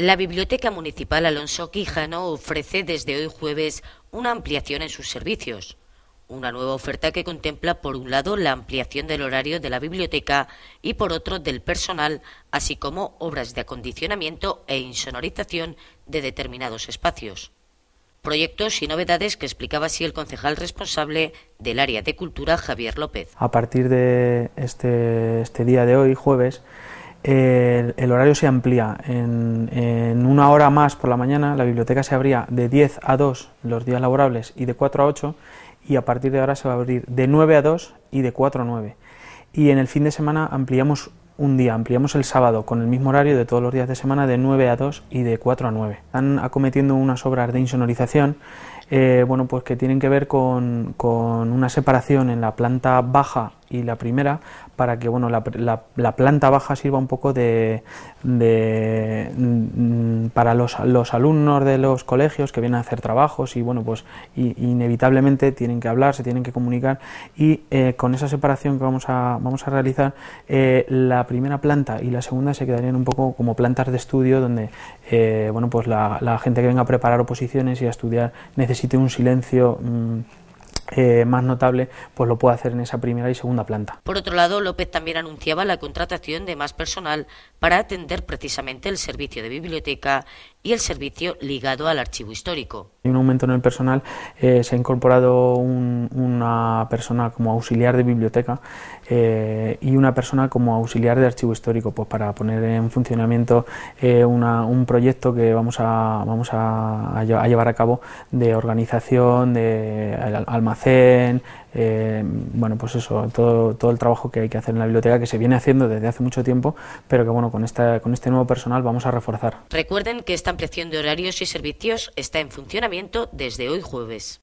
La Biblioteca Municipal Alonso Quijano ofrece desde hoy jueves una ampliación en sus servicios. Una nueva oferta que contempla, por un lado, la ampliación del horario de la biblioteca y, por otro, del personal, así como obras de acondicionamiento e insonorización de determinados espacios. Proyectos y novedades que explicaba así el concejal responsable del área de cultura, Javier López. A partir de este, este día de hoy, jueves, el, horario se amplía. En, una hora más por la mañana la biblioteca se abría de 10 a 2 los días laborables y de 4 a 8 y a partir de ahora se va a abrir de 9 a 2 y de 4 a 9. Y en el fin de semana ampliamos un día, ampliamos el sábado con el mismo horario de todos los días de semana de 9 a 2 y de 4 a 9. Están acometiendo unas obras de insonorización eh, bueno, pues que tienen que ver con una separación en la planta baja y la primera para que bueno, la, planta baja sirva un poco de, mm, para los, los, alumnos de los colegios que vienen a hacer trabajos y bueno pues inevitablemente tienen que hablar, se tienen que comunicar y eh, con esa separación que vamos a, vamos a realizar eh, la primera planta y la segunda se quedarían un poco como plantas de estudio donde eh, bueno pues la, gente que venga a preparar oposiciones y a estudiar necesite un silencio mm, eh, más notable, pues lo puede hacer en esa primera y segunda planta. Por otro lado, López también anunciaba la contratación de más personal para atender precisamente el servicio de biblioteca y el servicio ligado al archivo histórico. Hay un aumento en el personal, eh, se ha incorporado una persona como auxiliar de biblioteca eh, y una persona como auxiliar de archivo histórico, pues para poner en funcionamiento eh, un proyecto que vamos, a, vamos a, llevar a cabo de organización, de almacén, eh, bueno, pues eso, todo, todo el trabajo que hay que hacer en la biblioteca que se viene haciendo desde hace mucho tiempo, pero que bueno, con, esta, con este nuevo personal vamos a reforzar. Recuerden que esta ampliación de horarios y servicios está en funcionamiento desde hoy jueves.